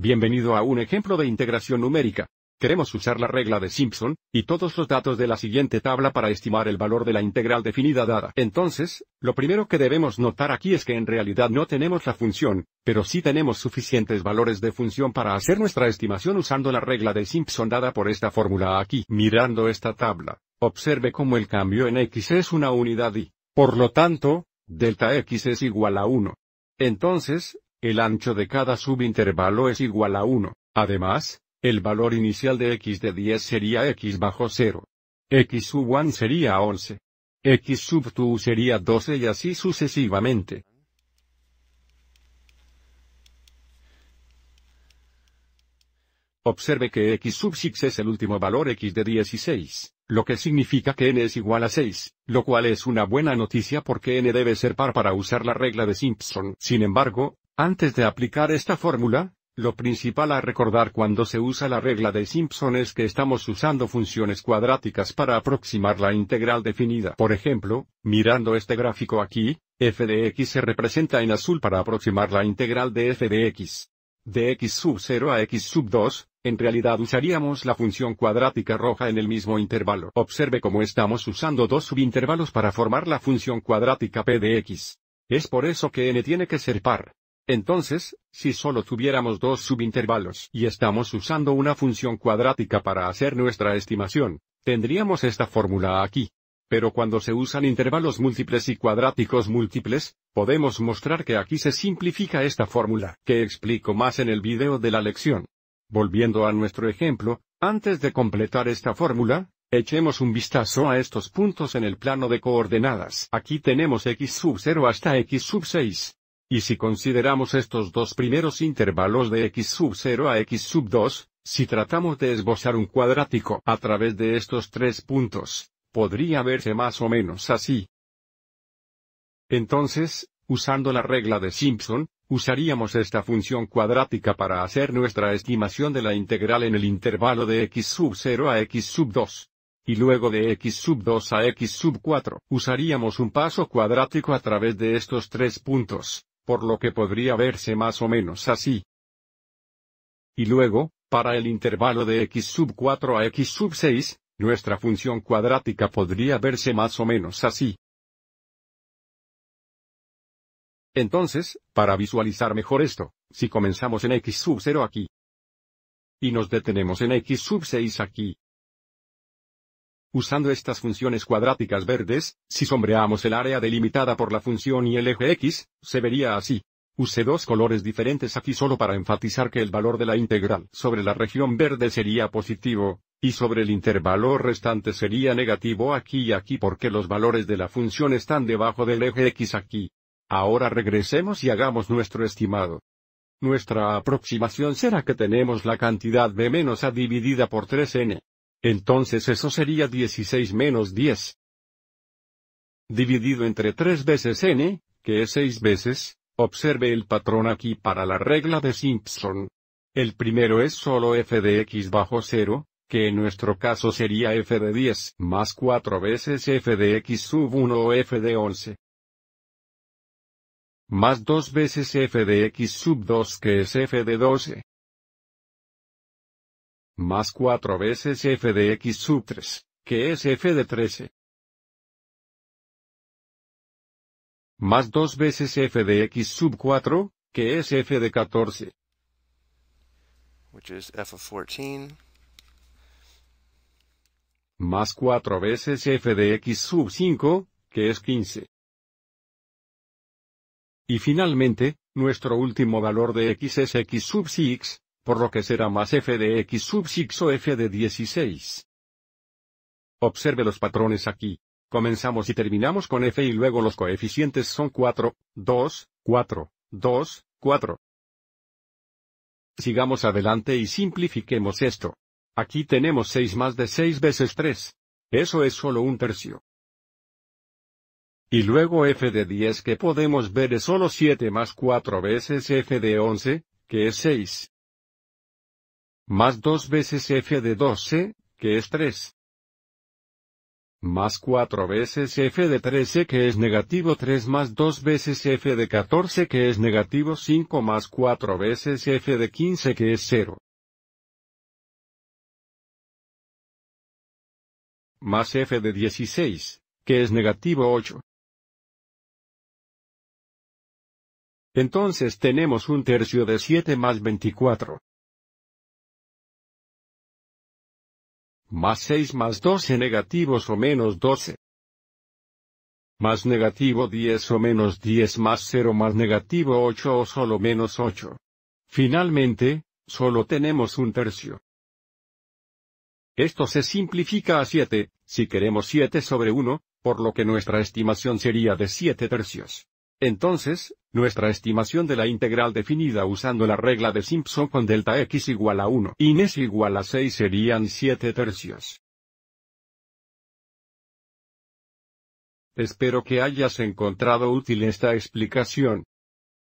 Bienvenido a un ejemplo de integración numérica. Queremos usar la regla de Simpson, y todos los datos de la siguiente tabla para estimar el valor de la integral definida dada. Entonces, lo primero que debemos notar aquí es que en realidad no tenemos la función, pero sí tenemos suficientes valores de función para hacer nuestra estimación usando la regla de Simpson dada por esta fórmula aquí. Mirando esta tabla, observe cómo el cambio en x es una unidad y, por lo tanto, delta x es igual a 1. Entonces, el ancho de cada subintervalo es igual a 1. Además, el valor inicial de x de 10 sería x bajo 0. x sub 1 sería 11. x sub 2 sería 12 y así sucesivamente. Observe que x sub 6 es el último valor x de 16, lo que significa que n es igual a 6, lo cual es una buena noticia porque n debe ser par para usar la regla de Simpson. Sin embargo, antes de aplicar esta fórmula, lo principal a recordar cuando se usa la regla de Simpson es que estamos usando funciones cuadráticas para aproximar la integral definida. Por ejemplo, mirando este gráfico aquí, f de x se representa en azul para aproximar la integral de f de x. De x sub 0 a x sub 2, en realidad usaríamos la función cuadrática roja en el mismo intervalo. Observe cómo estamos usando dos subintervalos para formar la función cuadrática p de x. Es por eso que n tiene que ser par. Entonces, si solo tuviéramos dos subintervalos y estamos usando una función cuadrática para hacer nuestra estimación, tendríamos esta fórmula aquí. Pero cuando se usan intervalos múltiples y cuadráticos múltiples, podemos mostrar que aquí se simplifica esta fórmula, que explico más en el video de la lección. Volviendo a nuestro ejemplo, antes de completar esta fórmula, echemos un vistazo a estos puntos en el plano de coordenadas. Aquí tenemos x sub 0 hasta x sub 6, y si consideramos estos dos primeros intervalos de x sub 0 a x sub 2, si tratamos de esbozar un cuadrático a través de estos tres puntos, podría verse más o menos así. Entonces, usando la regla de Simpson, usaríamos esta función cuadrática para hacer nuestra estimación de la integral en el intervalo de x sub 0 a x sub 2. Y luego de x sub 2 a x sub 4, usaríamos un paso cuadrático a través de estos tres puntos, por lo que podría verse más o menos así. Y luego, para el intervalo de x sub 4 a x sub 6, nuestra función cuadrática podría verse más o menos así. Entonces, para visualizar mejor esto, si comenzamos en x sub 0 aquí, y nos detenemos en x sub 6 aquí, Usando estas funciones cuadráticas verdes, si sombreamos el área delimitada por la función y el eje x, se vería así. Usé dos colores diferentes aquí solo para enfatizar que el valor de la integral sobre la región verde sería positivo, y sobre el intervalo restante sería negativo aquí y aquí porque los valores de la función están debajo del eje x aquí. Ahora regresemos y hagamos nuestro estimado. Nuestra aproximación será que tenemos la cantidad b menos a dividida por 3n, entonces eso sería 16 menos 10. Dividido entre 3 veces n, que es 6 veces, observe el patrón aquí para la regla de Simpson. El primero es solo f de x bajo 0, que en nuestro caso sería f de 10 más 4 veces f de x sub 1 o f de 11. Más 2 veces f de x sub 2 que es f de 12 más 4 veces f de x sub 3, que es f de 13. Más 2 veces f de x sub 4, que es f de 14. Which Más 4 veces f de x sub 5, que es 15. Y finalmente, nuestro último valor de x es x sub 6, por lo que será más f de x sub 6 o f de 16. Observe los patrones aquí. Comenzamos y terminamos con f y luego los coeficientes son 4, 2, 4, 2, 4. Sigamos adelante y simplifiquemos esto. Aquí tenemos 6 más de 6 veces 3. Eso es solo un tercio. Y luego f de 10 que podemos ver es solo 7 más 4 veces f de 11, que es 6 más 2 veces f de 12, que es 3. Más 4 veces f de 13 que es negativo 3 más 2 veces f de 14 que es negativo 5 más 4 veces f de 15 que es 0. Más f de 16, que es negativo 8. Entonces tenemos un tercio de 7 más 24. Más 6 más 12 negativos o menos 12. Más negativo 10 o menos 10 más 0 más negativo 8 o solo menos 8. Finalmente, solo tenemos un tercio. Esto se simplifica a 7, si queremos 7 sobre 1, por lo que nuestra estimación sería de 7 tercios. Entonces, nuestra estimación de la integral definida usando la regla de Simpson con delta x igual a 1 y n es igual a 6 serían 7 tercios. Espero que hayas encontrado útil esta explicación.